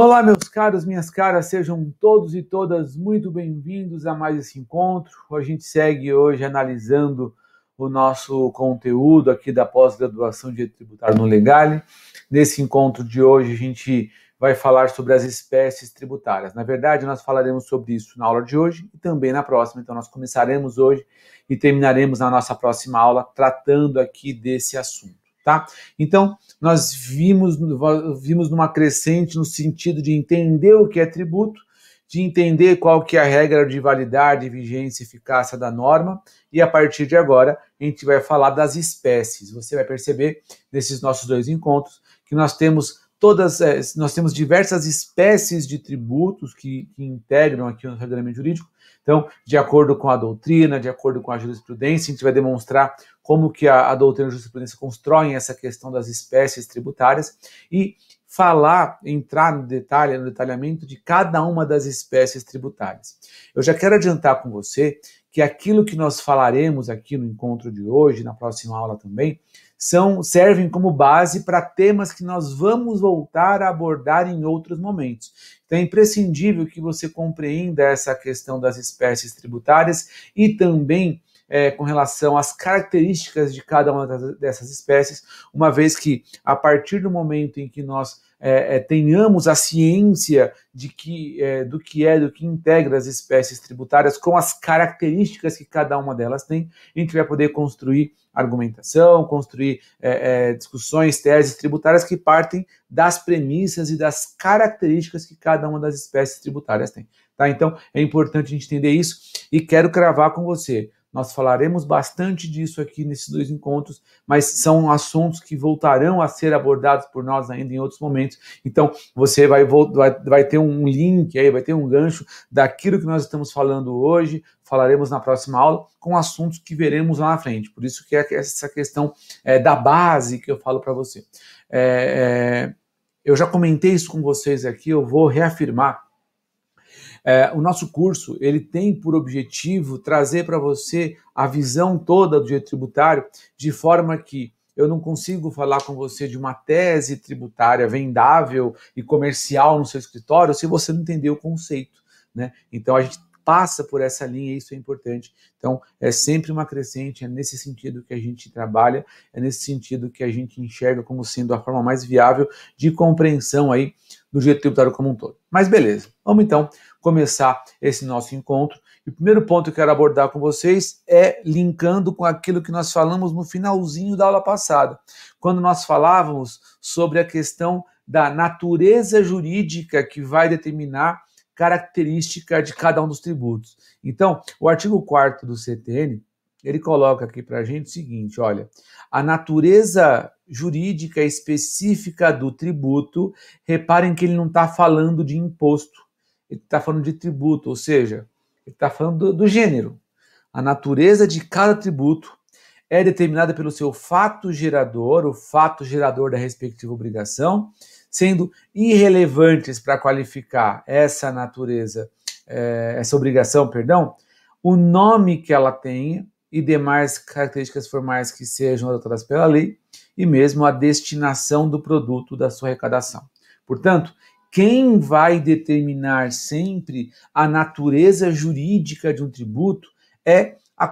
Olá, meus caros, minhas caras, sejam todos e todas muito bem-vindos a mais esse encontro. A gente segue hoje analisando o nosso conteúdo aqui da pós-graduação de tributário no Legale. Nesse encontro de hoje, a gente vai falar sobre as espécies tributárias. Na verdade, nós falaremos sobre isso na aula de hoje e também na próxima. Então, nós começaremos hoje e terminaremos na nossa próxima aula tratando aqui desse assunto tá? Então, nós vimos, vimos numa crescente no sentido de entender o que é tributo, de entender qual que é a regra de validade, vigência e eficácia da norma, e a partir de agora a gente vai falar das espécies. Você vai perceber nesses nossos dois encontros que nós temos todas, eh, nós temos diversas espécies de tributos que, que integram aqui o nosso ordenamento jurídico, então, de acordo com a doutrina, de acordo com a jurisprudência, a gente vai demonstrar como que a, a doutrina e a jurisprudência constroem essa questão das espécies tributárias e falar, entrar no detalhe, no detalhamento de cada uma das espécies tributárias. Eu já quero adiantar com você que aquilo que nós falaremos aqui no encontro de hoje, na próxima aula também, são servem como base para temas que nós vamos voltar a abordar em outros momentos. Então é imprescindível que você compreenda essa questão das espécies tributárias e também é, com relação às características de cada uma dessas espécies, uma vez que a partir do momento em que nós é, é, tenhamos a ciência de que, é, do que é, do que integra as espécies tributárias, com as características que cada uma delas tem, a gente vai poder construir argumentação, construir é, é, discussões, teses tributárias que partem das premissas e das características que cada uma das espécies tributárias tem. Tá? Então, é importante a gente entender isso e quero cravar com você. Nós falaremos bastante disso aqui nesses dois encontros, mas são assuntos que voltarão a ser abordados por nós ainda em outros momentos. Então, você vai, vai, vai ter um link aí, vai ter um gancho daquilo que nós estamos falando hoje, falaremos na próxima aula, com assuntos que veremos lá na frente. Por isso que é essa questão é, da base que eu falo para você. É, é, eu já comentei isso com vocês aqui, eu vou reafirmar é, o nosso curso ele tem por objetivo trazer para você a visão toda do direito tributário, de forma que eu não consigo falar com você de uma tese tributária vendável e comercial no seu escritório se você não entender o conceito. Né? Então a gente passa por essa linha e isso é importante. Então é sempre uma crescente, é nesse sentido que a gente trabalha, é nesse sentido que a gente enxerga como sendo a forma mais viável de compreensão aí do direito tributário como um todo. Mas beleza, vamos então começar esse nosso encontro. E o primeiro ponto que eu quero abordar com vocês é linkando com aquilo que nós falamos no finalzinho da aula passada, quando nós falávamos sobre a questão da natureza jurídica que vai determinar característica de cada um dos tributos. Então, o artigo 4 do CTN, ele coloca aqui para a gente o seguinte, olha, a natureza jurídica específica do tributo, reparem que ele não está falando de imposto, ele está falando de tributo, ou seja, ele está falando do, do gênero. A natureza de cada tributo é determinada pelo seu fato gerador, o fato gerador da respectiva obrigação, sendo irrelevantes para qualificar essa natureza, eh, essa obrigação, perdão, o nome que ela tem, e demais características formais que sejam adotadas pela lei, e mesmo a destinação do produto da sua arrecadação. Portanto, quem vai determinar sempre a natureza jurídica de um tributo é a,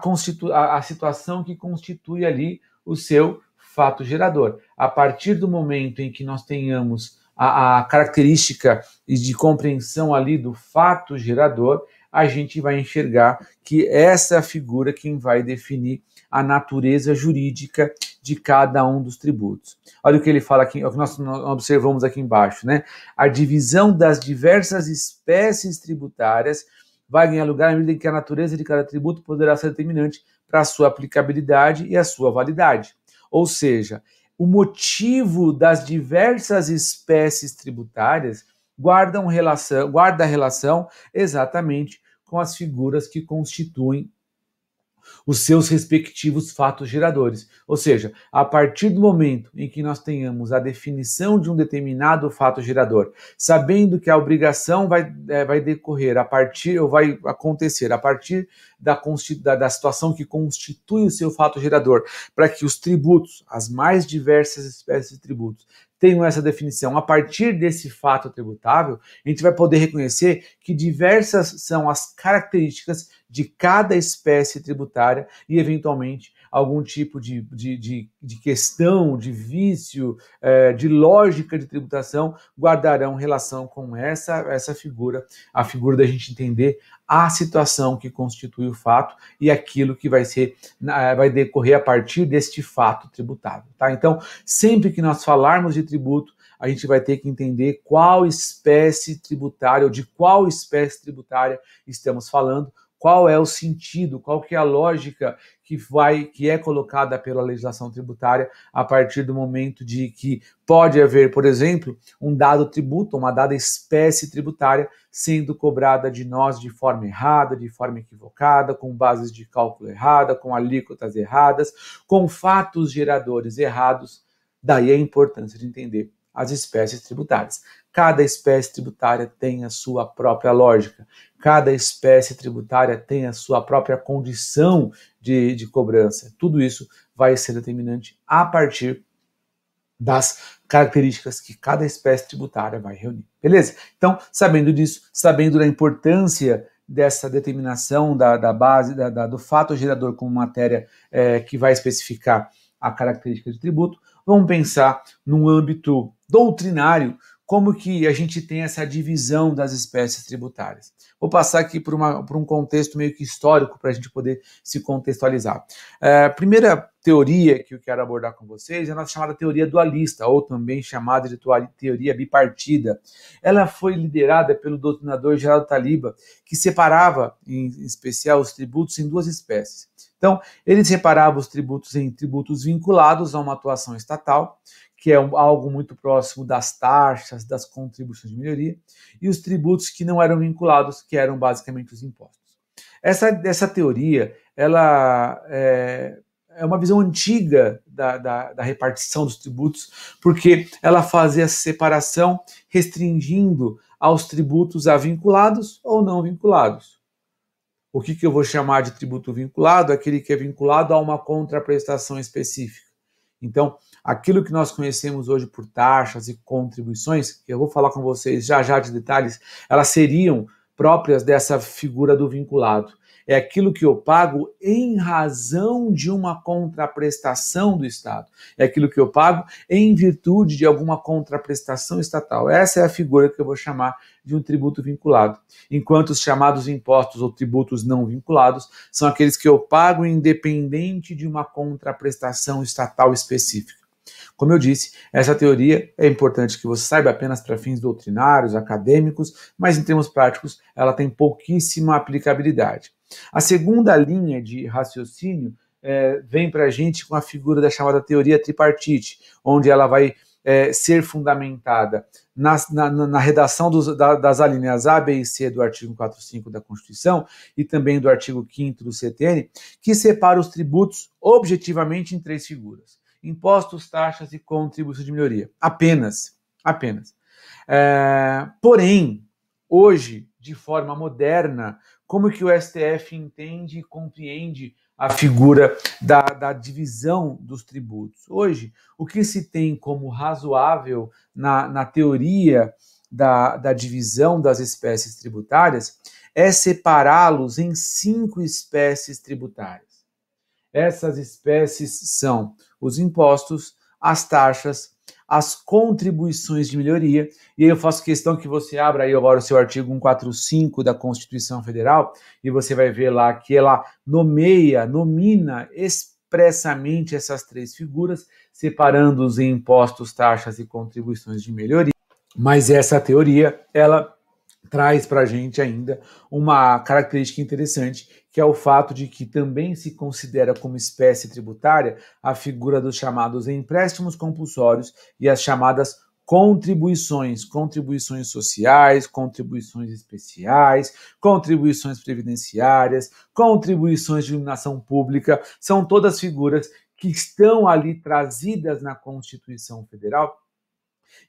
a situação que constitui ali o seu fato gerador. A partir do momento em que nós tenhamos a, a característica de compreensão ali do fato gerador, a gente vai enxergar que essa é a figura quem vai definir a natureza jurídica de cada um dos tributos. Olha o que ele fala aqui, é o que nós observamos aqui embaixo, né? A divisão das diversas espécies tributárias vai ganhar lugar à medida em que a natureza de cada tributo poderá ser determinante para a sua aplicabilidade e a sua validade. Ou seja, o motivo das diversas espécies tributárias guardam relação, guarda relação exatamente com as figuras que constituem os seus respectivos fatos geradores. Ou seja, a partir do momento em que nós tenhamos a definição de um determinado fato gerador, sabendo que a obrigação vai, é, vai decorrer a partir, ou vai acontecer a partir da, da, da situação que constitui o seu fato gerador, para que os tributos, as mais diversas espécies de tributos, tenham essa definição. A partir desse fato tributável, a gente vai poder reconhecer que diversas são as características de cada espécie tributária e, eventualmente, algum tipo de, de, de, de questão, de vício, é, de lógica de tributação, guardarão relação com essa, essa figura, a figura da gente entender a situação que constitui o fato e aquilo que vai ser vai decorrer a partir deste fato tributável, tá? Então, sempre que nós falarmos de tributo, a gente vai ter que entender qual espécie tributária ou de qual espécie tributária estamos falando qual é o sentido, qual que é a lógica que vai que é colocada pela legislação tributária a partir do momento de que pode haver, por exemplo, um dado tributo, uma dada espécie tributária sendo cobrada de nós de forma errada, de forma equivocada, com bases de cálculo errada, com alíquotas erradas, com fatos geradores errados. Daí a importância de entender as espécies tributárias. Cada espécie tributária tem a sua própria lógica, cada espécie tributária tem a sua própria condição de, de cobrança. Tudo isso vai ser determinante a partir das características que cada espécie tributária vai reunir. Beleza? Então, sabendo disso, sabendo da importância dessa determinação da, da base, da, da, do fato gerador como matéria é, que vai especificar a característica de tributo, vamos pensar num âmbito doutrinário como que a gente tem essa divisão das espécies tributárias. Vou passar aqui por, uma, por um contexto meio que histórico para a gente poder se contextualizar. É, a primeira teoria que eu quero abordar com vocês é a nossa chamada teoria dualista, ou também chamada de teoria bipartida. Ela foi liderada pelo doutrinador Geraldo Taliba, que separava, em especial, os tributos em duas espécies. Então, ele separava os tributos em tributos vinculados a uma atuação estatal, que é algo muito próximo das taxas, das contribuições de melhoria, e os tributos que não eram vinculados, que eram basicamente os impostos. Essa, essa teoria ela é, é uma visão antiga da, da, da, repartição dos tributos, porque ela fazia a separação restringindo aos tributos a vinculados ou não vinculados. O que, que eu vou chamar de tributo vinculado? Aquele que é vinculado a uma contraprestação específica. Então, aquilo que nós conhecemos hoje por taxas e contribuições, eu vou falar com vocês já já de detalhes, elas seriam próprias dessa figura do vinculado. É aquilo que eu pago em razão de uma contraprestação do Estado. É aquilo que eu pago em virtude de alguma contraprestação estatal. Essa é a figura que eu vou chamar de um tributo vinculado. Enquanto os chamados impostos ou tributos não vinculados são aqueles que eu pago independente de uma contraprestação estatal específica. Como eu disse, essa teoria é importante que você saiba apenas para fins doutrinários, acadêmicos, mas em termos práticos ela tem pouquíssima aplicabilidade. A segunda linha de raciocínio é, vem para a gente com a figura da chamada teoria tripartite, onde ela vai é, ser fundamentada na, na, na redação dos, da, das alíneas A, B e C do artigo 45 da Constituição e também do artigo 5 do CTN, que separa os tributos objetivamente em três figuras impostos, taxas e contribuições de melhoria. Apenas. Apenas. É, porém, hoje, de forma moderna, como que o STF entende e compreende a figura da, da, divisão dos tributos. Hoje, o que se tem como razoável na, na teoria da, da divisão das espécies tributárias é separá-los em cinco espécies tributárias. Essas espécies são os impostos, as taxas, as contribuições de melhoria. E aí eu faço questão que você abra aí agora o seu artigo 145 da Constituição Federal e você vai ver lá que ela nomeia, nomina expressamente essas três figuras, separando-os em impostos, taxas e contribuições de melhoria. Mas essa teoria, ela traz para a gente ainda uma característica interessante, que é o fato de que também se considera como espécie tributária a figura dos chamados empréstimos compulsórios e as chamadas contribuições, contribuições sociais, contribuições especiais, contribuições previdenciárias, contribuições de iluminação pública, são todas figuras que estão ali trazidas na Constituição Federal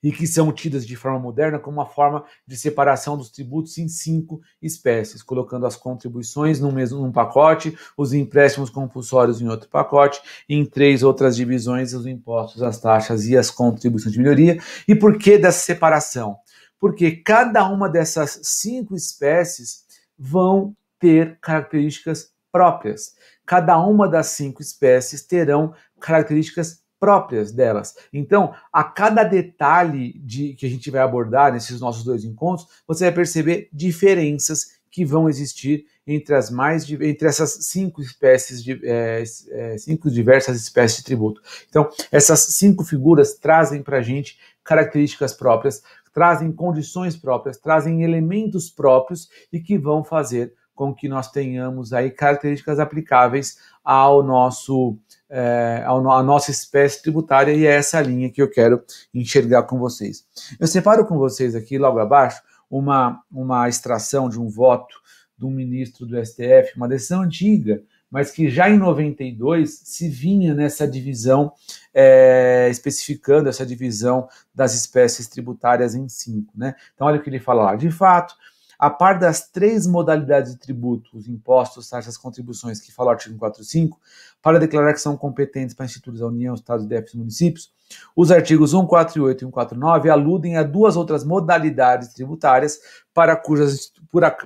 e que são tidas de forma moderna como uma forma de separação dos tributos em cinco espécies, colocando as contribuições num mesmo num pacote, os empréstimos compulsórios em outro pacote, em três outras divisões os impostos, as taxas e as contribuições de melhoria. E por que dessa separação? Porque cada uma dessas cinco espécies vão ter características próprias. Cada uma das cinco espécies terão características próprias delas. Então, a cada detalhe de, que a gente vai abordar nesses nossos dois encontros, você vai perceber diferenças que vão existir entre as mais entre essas cinco espécies de eh, é, eh, cinco diversas espécies de tributo. Então, essas cinco figuras trazem para a gente características próprias, trazem condições próprias, trazem elementos próprios e que vão fazer com que nós tenhamos aí características aplicáveis ao nosso é, a, a nossa espécie tributária, e é essa linha que eu quero enxergar com vocês. Eu separo com vocês aqui, logo abaixo, uma, uma extração de um voto de um ministro do STF, uma decisão antiga, mas que já em 92 se vinha nessa divisão, é, especificando essa divisão das espécies tributárias em cinco. Né? Então, olha o que ele fala lá. De fato, a par das três modalidades de tributo, os impostos, taxas, contribuições, que fala o artigo 45, para declarar que são competentes para institutos da União, Estados, DFs e municípios. Os artigos 148 e 149 aludem a duas outras modalidades tributárias para,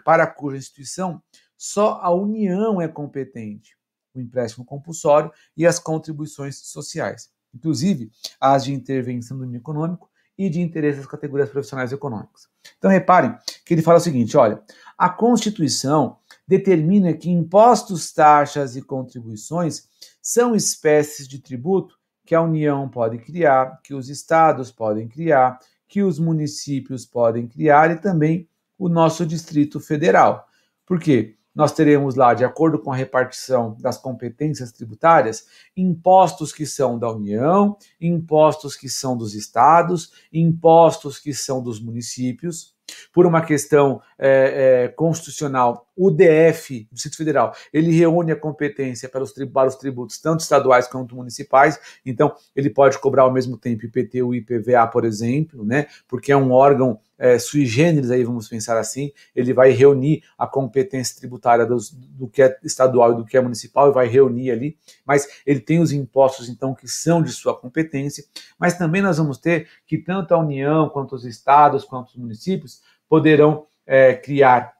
para cuja instituição só a União é competente: o empréstimo compulsório e as contribuições sociais, inclusive as de intervenção do domínio econômico e de interesse das categorias profissionais econômicas. Então, reparem que ele fala o seguinte: olha, a Constituição determina que impostos, taxas e contribuições são espécies de tributo que a União pode criar, que os estados podem criar, que os municípios podem criar e também o nosso Distrito Federal. Por quê? Nós teremos lá, de acordo com a repartição das competências tributárias, impostos que são da União, impostos que são dos estados, impostos que são dos municípios, por uma questão é, é, constitucional, o DF, o Distrito Federal, ele reúne a competência para os, para os, tributos, tanto estaduais quanto municipais, então ele pode cobrar ao mesmo tempo IPTU e IPVA, por exemplo, né, porque é um órgão é, sui generis, aí vamos pensar assim, ele vai reunir a competência tributária dos, do que é estadual e do que é municipal e vai reunir ali, mas ele tem os impostos então que são de sua competência, mas também nós vamos ter que tanto a União, quanto os estados, quanto os municípios poderão é, criar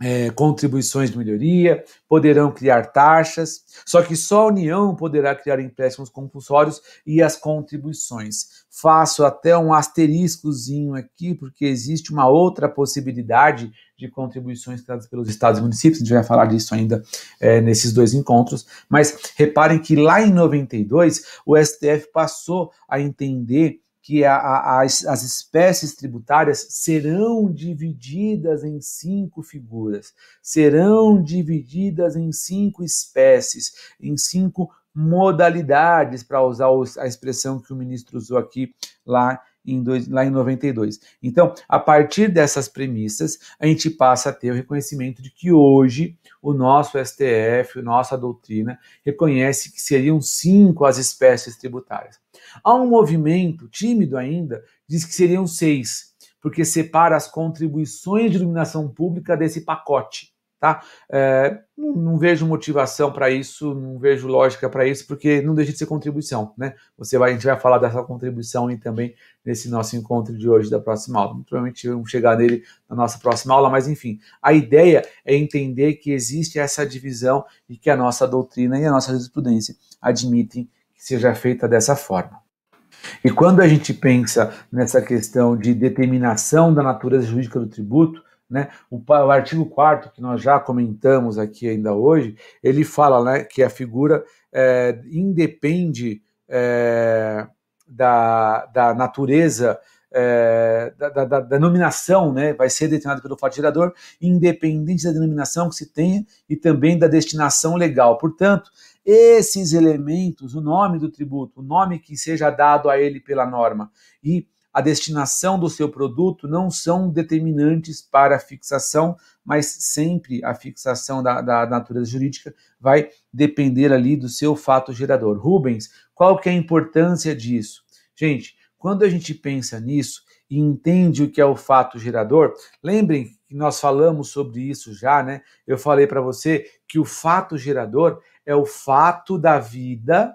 é, contribuições de melhoria, poderão criar taxas, só que só a União poderá criar empréstimos compulsórios e as contribuições. Faço até um asteriscozinho aqui, porque existe uma outra possibilidade de contribuições criadas pelos estados e municípios, a gente vai falar disso ainda é, nesses dois encontros, mas reparem que lá em 92 o STF passou a entender que a, a, as, as espécies tributárias serão divididas em cinco figuras, serão divididas em cinco espécies, em cinco modalidades, para usar a expressão que o ministro usou aqui lá em dois, lá em 92. Então, a partir dessas premissas, a gente passa a ter o reconhecimento de que hoje o nosso STF, nossa doutrina, reconhece que seriam cinco as espécies tributárias. Há um movimento tímido ainda, diz que seriam seis, porque separa as contribuições de iluminação pública desse pacote. Tá? É, não, não, vejo motivação para isso, não vejo lógica para isso, porque não deixa de ser contribuição. Né? Você vai, a gente vai falar dessa contribuição e também nesse nosso encontro de hoje, da próxima aula. Provavelmente vamos chegar nele na nossa próxima aula, mas enfim, a ideia é entender que existe essa divisão e que a nossa doutrina e a nossa jurisprudência admitem que seja feita dessa forma. E quando a gente pensa nessa questão de determinação da natureza jurídica do tributo, né? O, o, artigo 4 que nós já comentamos aqui ainda hoje, ele fala né, que a figura é, independe é, da, da natureza, é, da, da, da, denominação, né, vai ser determinada pelo fato gerador, independente da denominação que se tenha e também da destinação legal. Portanto, esses elementos, o nome do tributo, o nome que seja dado a ele pela norma e a destinação do seu produto não são determinantes para a fixação, mas sempre a fixação da, da natureza jurídica vai depender ali do seu fato gerador. Rubens, qual que é a importância disso? Gente, quando a gente pensa nisso e entende o que é o fato gerador, lembrem que nós falamos sobre isso já, né? Eu falei para você que o fato gerador é o fato da vida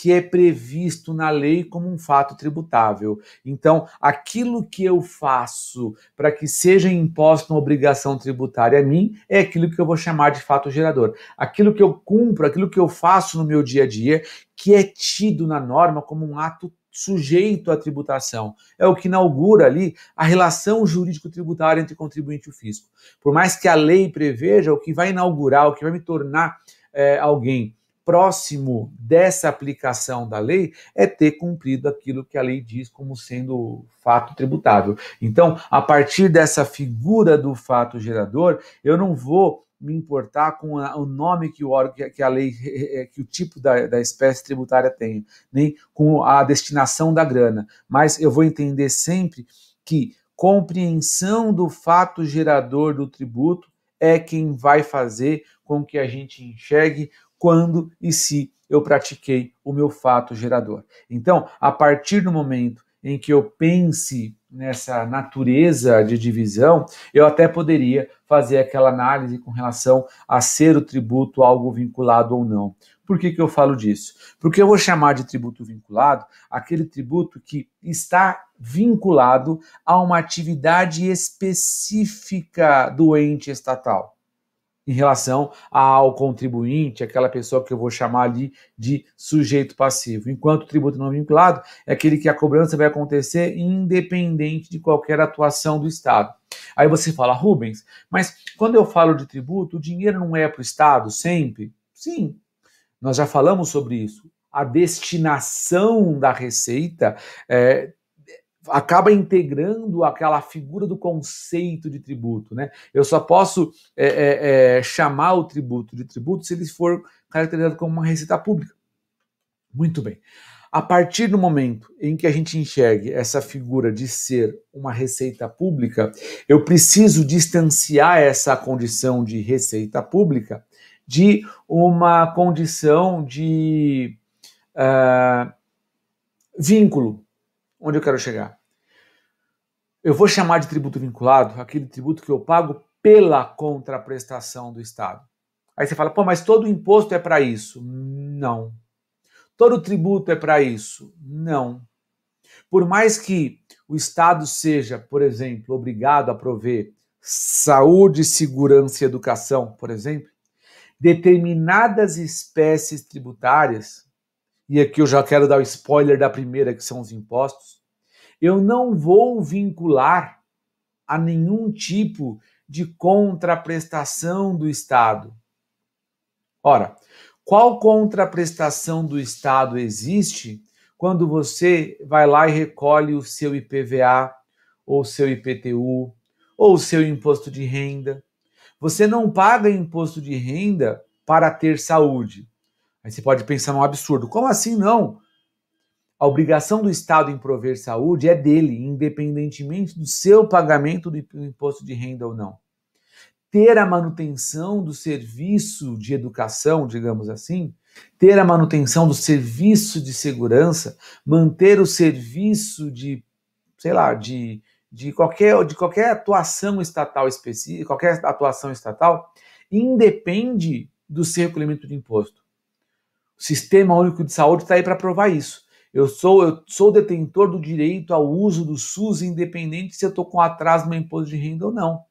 que é previsto na lei como um fato tributável. Então, aquilo que eu faço para que seja imposto uma obrigação tributária a mim é aquilo que eu vou chamar de fato gerador. Aquilo que eu cumpro, aquilo que eu faço no meu dia a dia, que é tido na norma como um ato sujeito à tributação. É o que inaugura ali a relação jurídico-tributária entre contribuinte e o fisco. Por mais que a lei preveja, o que vai inaugurar, o que vai me tornar é, alguém próximo dessa aplicação da lei é ter cumprido aquilo que a lei diz como sendo fato tributável. Então, a partir dessa figura do fato gerador, eu não vou me importar com a, o nome que o órgão, que a lei, eh, eh, que o tipo da, da espécie tributária tem, nem com a destinação da grana, mas eu vou entender sempre que compreensão do fato gerador do tributo é quem vai fazer com que a gente enxergue quando e se eu pratiquei o meu fato gerador. Então, a partir do momento em que eu pense nessa natureza de divisão, eu até poderia fazer aquela análise com relação a ser o tributo algo vinculado ou não. Por que, que eu falo disso? Porque eu vou chamar de tributo vinculado aquele tributo que está vinculado a uma atividade específica do ente estatal em relação ao contribuinte, aquela pessoa que eu vou chamar ali de sujeito passivo. Enquanto o tributo não é vinculado é aquele que a cobrança vai acontecer independente de qualquer atuação do Estado. Aí você fala, Rubens, mas quando eu falo de tributo, o dinheiro não é para o Estado sempre? Sim, nós já falamos sobre isso. A destinação da receita é, acaba integrando aquela figura do conceito de tributo. Né? Eu só posso é, é, é, chamar o tributo de tributo se ele for caracterizado como uma receita pública. Muito bem. A partir do momento em que a gente enxergue essa figura de ser uma receita pública, eu preciso distanciar essa condição de receita pública de uma condição de uh, vínculo. Onde eu quero chegar? Eu vou chamar de tributo vinculado aquele tributo que eu pago pela contraprestação do Estado. Aí você fala, pô, mas todo imposto é para isso. Não. Todo tributo é para isso. Não. Por mais que o Estado seja, por exemplo, obrigado a prover saúde, segurança e educação, por exemplo, determinadas espécies tributárias, e aqui eu já quero dar o spoiler da primeira, que são os impostos, eu não vou vincular a nenhum tipo de contraprestação do Estado. Ora, qual contraprestação do Estado existe quando você vai lá e recolhe o seu IPVA, ou seu IPTU, ou seu imposto de renda? Você não paga imposto de renda para ter saúde. Aí você pode pensar num absurdo. Como assim não? A obrigação do Estado em prover saúde é dele, independentemente do seu pagamento do imposto de renda ou não. Ter a manutenção do serviço de educação, digamos assim, ter a manutenção do serviço de segurança, manter o serviço de, sei lá, de, de, qualquer, de qualquer atuação estatal específica, qualquer atuação estatal, independe do seu recolhimento de imposto. O Sistema Único de Saúde está aí para provar isso eu sou, eu sou detentor do direito ao uso do SUS, independente se eu estou com atraso no meu imposto de renda ou não,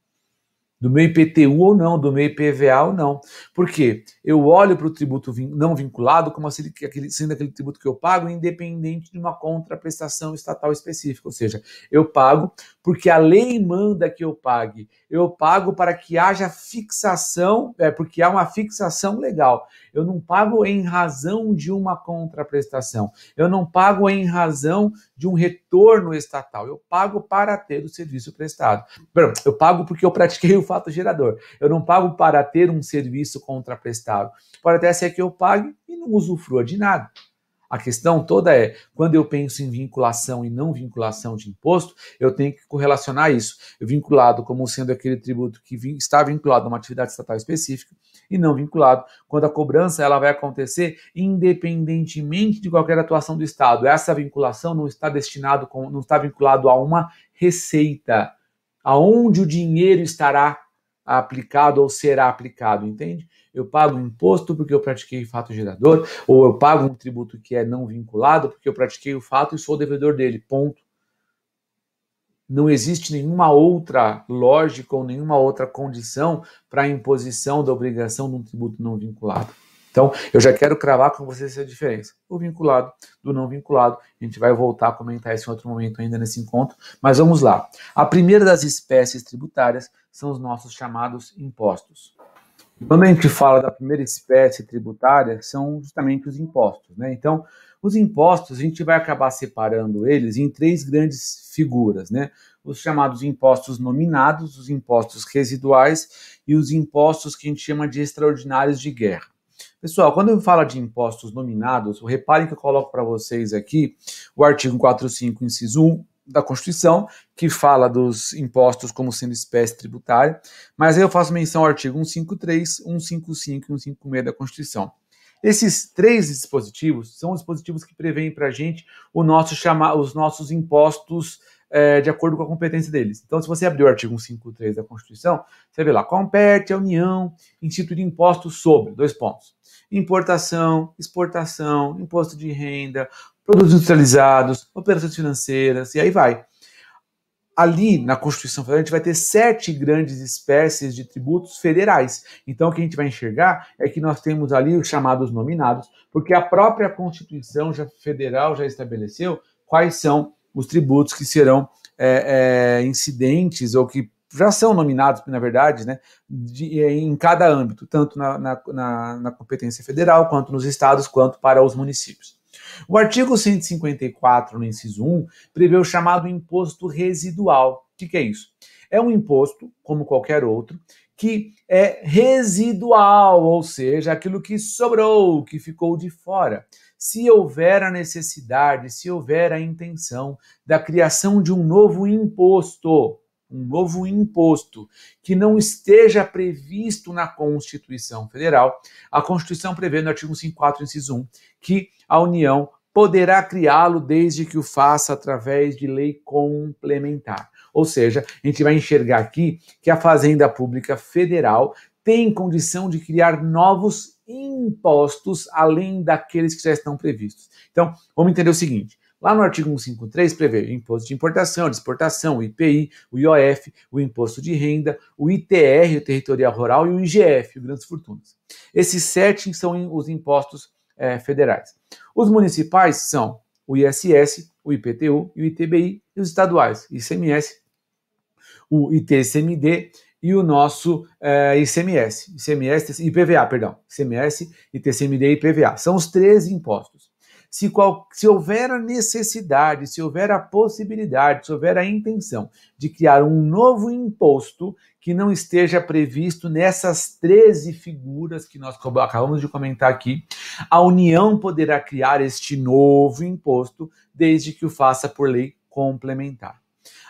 do meu IPTU ou não, do meu IPVA ou não. Por quê? Eu olho para o tributo não vinculado como aquele, sendo aquele tributo que eu pago, independente de uma contraprestação estatal específica. Ou seja, eu pago porque a lei manda que eu pague eu pago para que haja fixação, é, porque há uma fixação legal. Eu não pago em razão de uma contraprestação. Eu não pago em razão de um retorno estatal. Eu pago para ter o serviço prestado. Eu pago porque eu pratiquei o fato gerador. Eu não pago para ter um serviço contraprestado. Pode até ser que eu pague e não usufrua de nada. A questão toda é, quando eu penso em vinculação e não vinculação de imposto, eu tenho que correlacionar isso. Vinculado como sendo aquele tributo que está vinculado a uma atividade estatal específica e não vinculado, quando a cobrança ela vai acontecer independentemente de qualquer atuação do Estado. Essa vinculação não está destinado não está vinculado a uma receita, aonde o dinheiro estará aplicado ou será aplicado, entende? Eu pago imposto porque eu pratiquei fato gerador, ou eu pago um tributo que é não vinculado porque eu pratiquei o fato e sou devedor dele, ponto. Não existe nenhuma outra lógica ou nenhuma outra condição para a imposição da obrigação de um tributo não vinculado. Então, eu já quero cravar com vocês essa diferença. O vinculado do não vinculado. A gente vai voltar a comentar isso em outro momento ainda nesse encontro, mas vamos lá. A primeira das espécies tributárias são os nossos chamados impostos. quando a gente fala da primeira espécie tributária, são justamente os impostos, né? Então, os impostos, a gente vai acabar separando eles em três grandes figuras, né? Os chamados impostos nominados, os impostos residuais e os impostos que a gente chama de extraordinários de guerra. Pessoal, quando eu falo de impostos nominados, reparem que eu coloco para vocês aqui o artigo 45, inciso 1 da Constituição, que fala dos impostos como sendo espécie tributária, mas aí eu faço menção ao artigo 153, 155 e 156 da Constituição. Esses três dispositivos são dispositivos que prevêem para a gente nosso os nossos impostos é, de acordo com a competência deles. Então, se você abrir o artigo 153 da Constituição, você vê lá, compete a União instituir imposto sobre, dois pontos, importação, exportação, imposto de renda, produtos industrializados, operações financeiras, e aí vai. Ali na Constituição Federal, a gente vai ter sete grandes espécies de tributos federais. Então, o que a gente vai enxergar é que nós temos ali os chamados nominados, porque a própria Constituição já, Federal já estabeleceu quais são os tributos que serão é, é, incidentes ou que já são nominados, na verdade, né, de, é, em cada âmbito, tanto na, na, na, competência federal, quanto nos estados, quanto para os municípios. O artigo 154, no inciso 1, prevê o chamado imposto residual. O que, que é isso? É um imposto, como qualquer outro, que é residual, ou seja, aquilo que sobrou, que ficou de fora. Se houver a necessidade, se houver a intenção da criação de um novo imposto, um novo imposto que não esteja previsto na Constituição Federal, a Constituição prevê no artigo 54, inciso 1, que a União poderá criá-lo desde que o faça através de lei complementar. Ou seja, a gente vai enxergar aqui que a Fazenda Pública Federal tem condição de criar novos impostos além daqueles que já estão previstos. Então, vamos entender o seguinte: Lá no artigo 153 prevê imposto de importação, de exportação, o IPI, o IOF, o imposto de renda, o ITR, o territorial rural, e o IGF, o grandes fortunas. Esses sete são os impostos é, federais. Os municipais são o ISS, o IPTU e o ITBI, e os estaduais, ICMS o ITCMD e o nosso é, eh, ICMS, ICMS, IPVA, perdão, ICMS, ITCMD e IPVA. São os três impostos. Se, qual, se houver a necessidade, se houver a possibilidade, se houver a intenção de criar um novo imposto que não esteja previsto nessas 13 figuras que nós acabamos de comentar aqui, a União poderá criar este novo imposto, desde que o faça por lei complementar.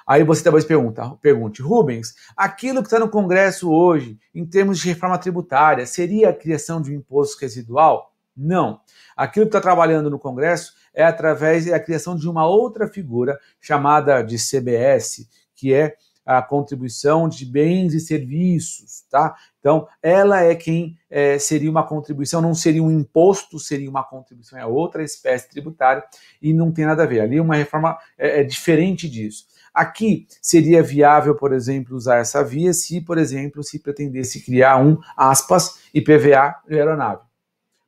Aí você talvez pergunta, pergunte, Rubens, aquilo que está no Congresso hoje, em termos de reforma tributária, seria a criação de um imposto residual? Não. Aquilo que está trabalhando no Congresso é através da é criação de uma outra figura chamada de CBS, que é a contribuição de bens e serviços, tá? Então, ela é quem é, seria uma contribuição, não seria um imposto, seria uma contribuição, é outra espécie tributária e não tem nada a ver. Ali uma reforma é, é diferente disso. Aqui seria viável, por exemplo, usar essa via se, por exemplo, se pretendesse criar um aspas IPVA de aeronave.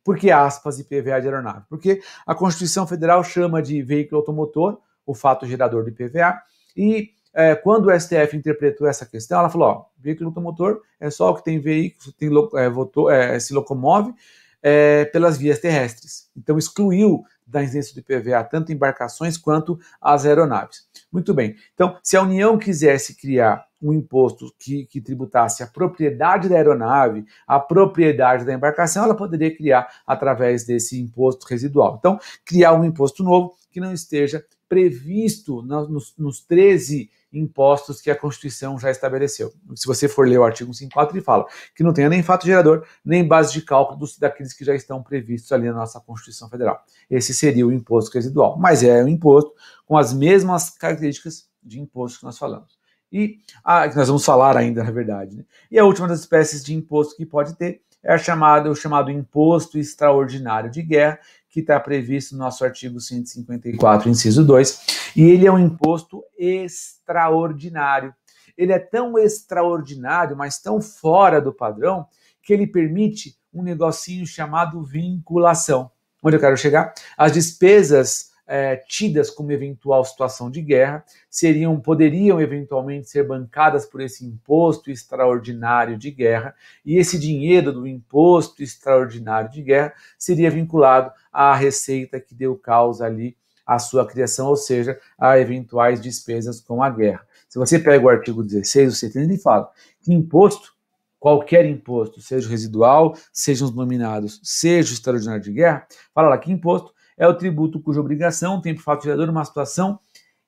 Por que aspas IPVA de aeronave? Porque a Constituição Federal chama de veículo automotor o fato gerador do IPVA e é, quando o STF interpretou essa questão, ela falou: ó, veículo automotor é só o que tem veículo, tem, é, votou, é, se locomove é, pelas vias terrestres. Então excluiu da incidência do IPVA, tanto embarcações quanto as aeronaves. Muito bem, então, se a União quisesse criar um imposto que, que tributasse a propriedade da aeronave, a propriedade da embarcação, ela poderia criar através desse imposto residual. Então, criar um imposto novo que não esteja previsto nos, nos 13 impostos que a Constituição já estabeleceu. Se você for ler o artigo 104 ele fala que não tenha nem fato gerador, nem base de cálculo dos, daqueles que já estão previstos ali na nossa Constituição Federal. Esse seria o imposto residual, mas é um imposto com as mesmas características de imposto que nós falamos. E a, que nós vamos falar ainda, na verdade. Né? E a última das espécies de imposto que pode ter é chamado o chamado imposto extraordinário de guerra, que está previsto no nosso artigo 154, inciso 2, e ele é um imposto extraordinário. Ele é tão extraordinário, mas tão fora do padrão, que ele permite um negocinho chamado vinculação. Onde eu quero chegar? As despesas é, tidas como eventual situação de guerra, seriam poderiam eventualmente ser bancadas por esse imposto extraordinário de guerra, e esse dinheiro do imposto extraordinário de guerra seria vinculado à receita que deu causa ali à sua criação, ou seja, a eventuais despesas com a guerra. Se você pega o artigo 16, você tem ele fala que imposto qualquer imposto, seja o residual, sejam os nominados, seja o extraordinário de guerra, fala lá que imposto é o tributo cuja obrigação tem por fato gerador uma situação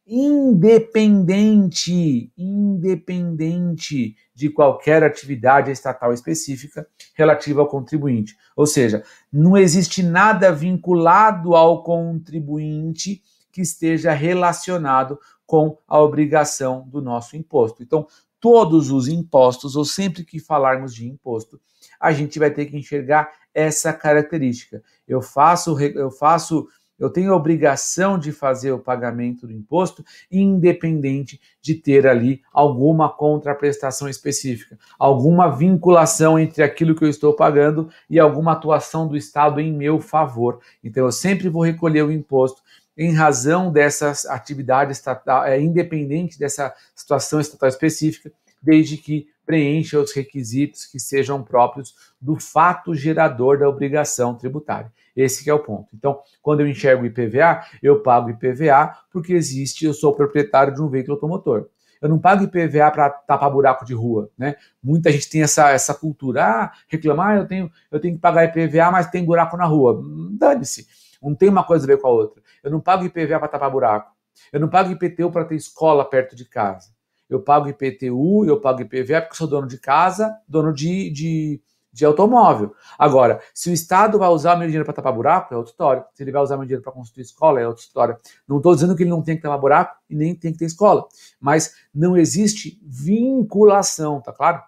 independente, independente de qualquer atividade estatal específica relativa ao contribuinte. Ou seja, não existe nada vinculado ao contribuinte que esteja relacionado com a obrigação do nosso imposto. Então, todos os impostos, ou sempre que falarmos de imposto, a gente vai ter que enxergar essa característica. Eu faço, eu faço, eu tenho a obrigação de fazer o pagamento do imposto, independente de ter ali alguma contraprestação específica, alguma vinculação entre aquilo que eu estou pagando e alguma atuação do Estado em meu favor. Então eu sempre vou recolher o imposto em razão dessa atividade estatal, é, independente dessa situação estatal específica, desde que preencha os requisitos que sejam próprios do fato gerador da obrigação tributária. Esse é o ponto. Então, quando eu enxergo IPVA, eu pago IPVA porque existe, eu sou proprietário de um veículo automotor. Eu não pago IPVA para tapar buraco de rua, né? Muita gente tem essa, essa cultura, ah, reclamar, eu tenho, eu tenho que pagar IPVA, mas tem buraco na rua. Dane-se. Não tem uma coisa a ver com a outra. Eu não pago IPVA para tapar buraco. Eu não pago IPTU para ter escola perto de casa. Eu pago IPTU, eu pago IPVA, é porque sou dono de casa, dono de, de, de automóvel. Agora, se o Estado vai usar meu dinheiro para tapar buraco, é outra história. Se ele vai usar meu dinheiro para construir escola, é outra história. Não estou dizendo que ele não tem que tapar buraco e nem tem que ter escola. Mas não existe vinculação, tá claro?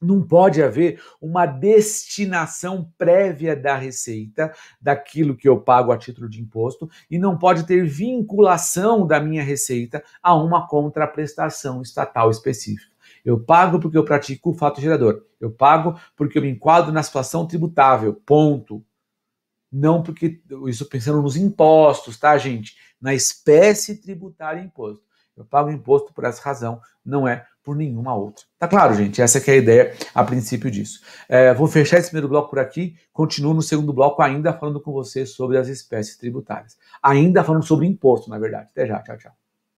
não pode haver uma destinação prévia da receita, daquilo que eu pago a título de imposto, e não pode ter vinculação da minha receita a uma contraprestação estatal específica. Eu pago porque eu pratico o fato gerador. Eu pago porque eu me enquadro na situação tributável. Ponto. Não porque. Isso pensando nos impostos, tá, gente? Na espécie tributária imposto. Eu pago imposto por essa razão, não é por nenhuma outra. Tá claro, gente? Essa é a ideia a princípio disso. É, vou fechar esse primeiro bloco por aqui. Continuo no segundo bloco ainda falando com você sobre as espécies tributárias. Ainda falando sobre imposto, na verdade. Até já. Tchau, tchau.